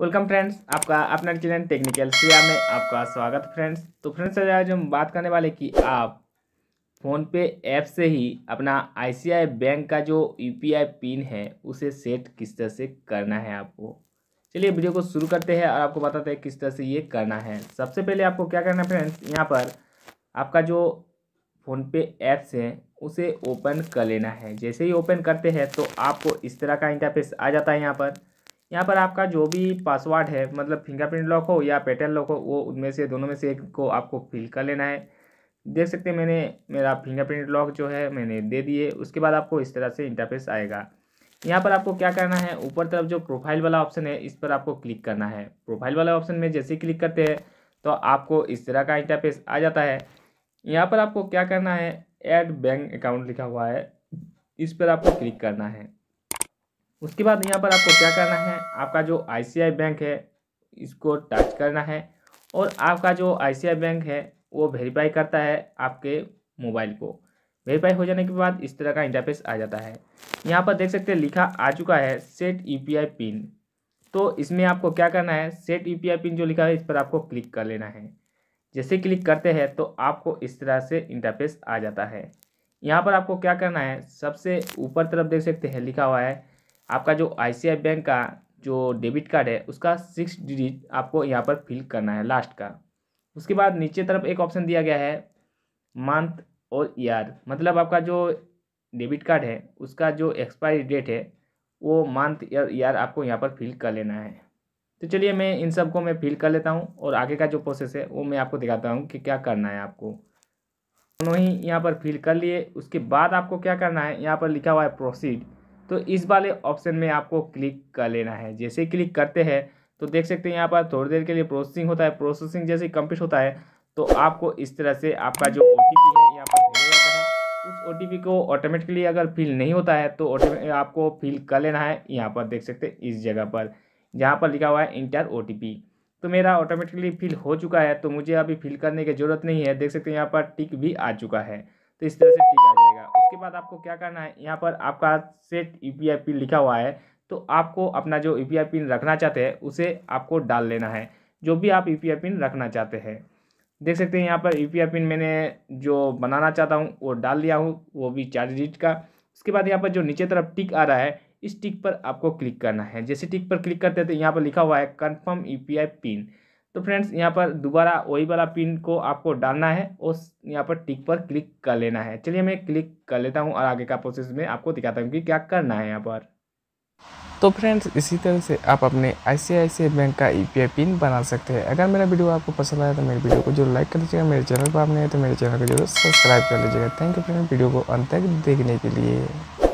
welcome friends आपका अपना channel technical Siya में आपका स्वागत फ्रेंड्स तो फ्रेंड्स आज हम बात करने वाले कि आप फ़ोनपे ऐप से ही अपना आईसीआई बैंक का जो यूपीआई पिन है उसे सेट किस तरह से करना है आपको चलिए वीडियो को शुरू करते हैं और आपको बताते हैं किस तरह से ये करना है सबसे पहले आपको क्या करना है फ्रेंड्स यहाँ पर आपका जो फ़ोनपे ऐप्स है उसे ओपन कर लेना है जैसे ही ओपन करते हैं तो आपको इस तरह का इंटरफेस आ जाता है यहाँ पर यहाँ पर आपका जो भी पासवर्ड है मतलब फिंगरप्रिंट लॉक हो या पेटर्न लॉक हो वो उनमें से दोनों में से एक को आपको फिल कर लेना है देख सकते हैं मैंने मेरा फिंगरप्रिंट लॉक जो है मैंने दे दिए उसके बाद आपको इस तरह से इंटरफेस आएगा यहाँ पर आपको क्या करना है ऊपर तरफ जो प्रोफाइल वाला ऑप्शन है इस पर आपको क्लिक करना है प्रोफाइल वाला ऑप्शन में जैसे क्लिक करते हैं तो आपको इस तरह का इंटरफेस आ जाता है यहाँ पर आपको क्या करना है ऐड बैंक अकाउंट लिखा हुआ है इस पर आपको क्लिक करना है उसके बाद यहाँ पर आपको क्या करना है आपका जो आई बैंक है इसको टच करना है और आपका जो आई बैंक है वो वेरीफाई करता है आपके मोबाइल को वेरीफाई हो जाने के बाद इस तरह का इंटरफेस आ जाता है यहाँ पर देख सकते हैं लिखा आ चुका है सेट यूपीआई पिन तो इसमें आपको क्या करना है सेट यूपीआई पिन जो लिखा है इस पर आपको क्लिक कर लेना है जैसे क्लिक करते हैं तो आपको इस तरह से इंटरफेस आ जाता है यहाँ पर आपको क्या करना है सबसे ऊपर तरफ देख सकते हैं लिखा हुआ है आपका जो आई बैंक का जो डेबिट कार्ड है उसका सिक्स डिजिट आपको यहाँ पर फिल करना है लास्ट का उसके बाद नीचे तरफ एक ऑप्शन दिया गया है मंथ और ईयर मतलब आपका जो डेबिट कार्ड है उसका जो एक्सपायरी डेट है वो मंथ या ईयर आपको यहाँ पर फिल कर लेना है तो चलिए मैं इन सब को मैं फिल कर लेता हूँ और आगे का जो प्रोसेस है वो मैं आपको दिखाता हूँ कि क्या करना है आपको दोनों ही यहाँ पर फिल कर लिए उसके बाद आपको क्या करना है यहाँ पर लिखा हुआ है प्रोसीड तो इस वाले ऑप्शन में आपको क्लिक कर लेना है जैसे ही क्लिक करते हैं तो देख सकते हैं यहाँ पर थोड़ी देर के लिए प्रोसेसिंग होता है प्रोसेसिंग जैसे कंप्लीट होता है तो आपको इस तरह से आपका जो ओ है यहाँ पर भेजा जाता है उस ओ को ऑटोमेटिकली अगर फिल नहीं होता है तो आपको फिल कर लेना है यहाँ पर देख सकते हैं इस जगह पर जहाँ पर लिखा हुआ है इंटर ओ तो मेरा ऑटोमेटिकली फिल हो चुका है तो मुझे अभी फिल करने की ज़रूरत नहीं है देख सकते हैं यहाँ पर टिक भी आ चुका है तो इस तरह से टिक आ उसके बाद आपको क्या करना है यहाँ पर आपका सेट यू पिन लिखा हुआ है तो आपको अपना जो यू e पिन रखना चाहते हैं उसे आपको डाल लेना है जो भी आप यू e पिन रखना चाहते हैं देख सकते हैं यहाँ पर यू e पिन मैंने जो बनाना चाहता हूँ वो डाल लिया हूँ वो भी चार डिजिट का उसके बाद यहाँ पर जो नीचे तरफ टिक आ रहा है इस टिक पर आपको क्लिक करना है जैसे टिक पर क्लिक करते हैं तो यहाँ पर लिखा हुआ है कन्फर्म यू पिन तो फ्रेंड्स यहाँ पर दोबारा वही वाला पिन को आपको डालना है और यहाँ पर टिक पर क्लिक कर लेना है चलिए मैं क्लिक कर लेता हूँ और आगे का प्रोसेस में आपको दिखाता हूँ कि क्या करना है यहाँ पर तो फ्रेंड्स इसी तरह से आप अपने आई बैंक का यूपीआई e पिन बना सकते हैं अगर मेरा वीडियो आपको पसंद आया तो मेरे वीडियो को जरूर लाइक कर दीजिएगा मेरे चैनल पर आपने है तो मेरे चैनल को जरूर सब्सक्राइब कर लीजिएगा थैंक यू फ्रेंड वीडियो को अंत तक देखने के लिए